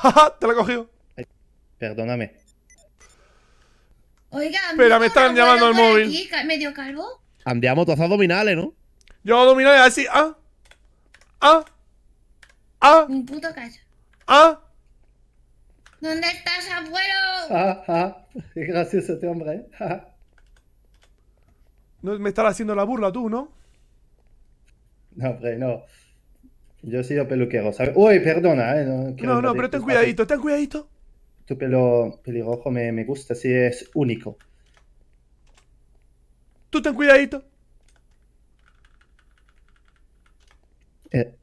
¡Te la he cogido! perdóname. Oiga, Pero me están llamando al móvil. Aquí, ¿Medio calvo? Andiamo todos abdominales, ¿no? Yo abdominales así. Ah, ¡Ah! ¡Ah! ¡Ah! puto caso. ¡Ah! ¿Dónde estás, abuelo? ¡Ah! ¡Ah! Qué gracioso este hombre, ¿eh? Ah, ah. no me estás haciendo la burla tú, ¿no? No, hombre, no. Yo he sido peluquero, ¿sabes? Uy, perdona, ¿eh? No, no, pero ten cuidadito, ten cuidadito. Tu pelo pelirrojo me, me gusta, sí, es único. Tú ten cuidadito. Eh,